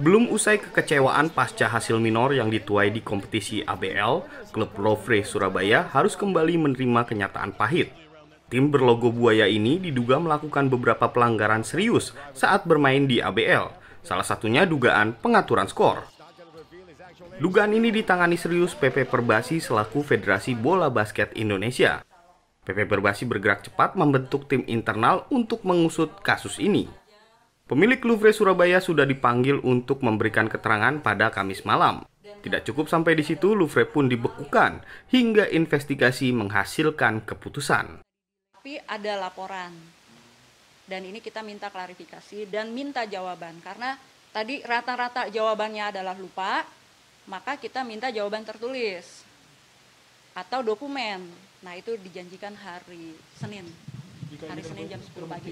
Belum usai kekecewaan pasca hasil minor yang dituai di kompetisi ABL, klub Lovre Surabaya harus kembali menerima kenyataan pahit. Tim berlogo buaya ini diduga melakukan beberapa pelanggaran serius saat bermain di ABL, salah satunya dugaan pengaturan skor. Dugaan ini ditangani serius PP Perbasi selaku Federasi Bola Basket Indonesia. PP Berbasi bergerak cepat membentuk tim internal untuk mengusut kasus ini. Pemilik Louvre Surabaya sudah dipanggil untuk memberikan keterangan pada Kamis malam. Tidak cukup sampai di situ, Louvre pun dibekukan hingga investigasi menghasilkan keputusan. Tapi ada laporan, dan ini kita minta klarifikasi dan minta jawaban. Karena tadi rata-rata jawabannya adalah lupa, maka kita minta jawaban tertulis atau dokumen. Nah, itu dijanjikan hari Senin. Jika hari Senin jam 10 pagi.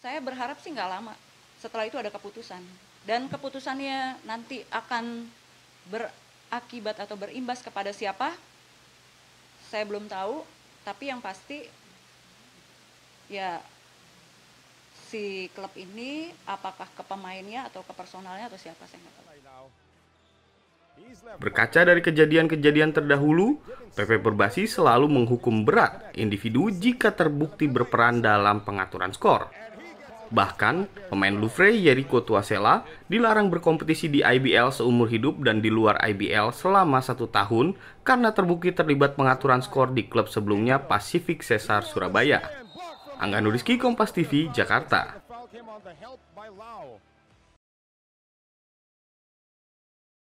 Saya berharap sih nggak lama. Setelah itu ada keputusan. Dan keputusannya nanti akan berakibat atau berimbas kepada siapa? Saya belum tahu, tapi yang pasti ya si klub ini apakah ke pemainnya atau ke personalnya atau siapa saya nggak tahu. Berkaca dari kejadian-kejadian terdahulu, PP Perbasi selalu menghukum berat individu jika terbukti berperan dalam pengaturan skor. Bahkan, pemain Louvre Yeriko Tuasela dilarang berkompetisi di IBL seumur hidup dan di luar IBL selama satu tahun karena terbukti terlibat pengaturan skor di klub sebelumnya Pacific Cesar Surabaya. Angga Nuriski, Kompas TV, Jakarta.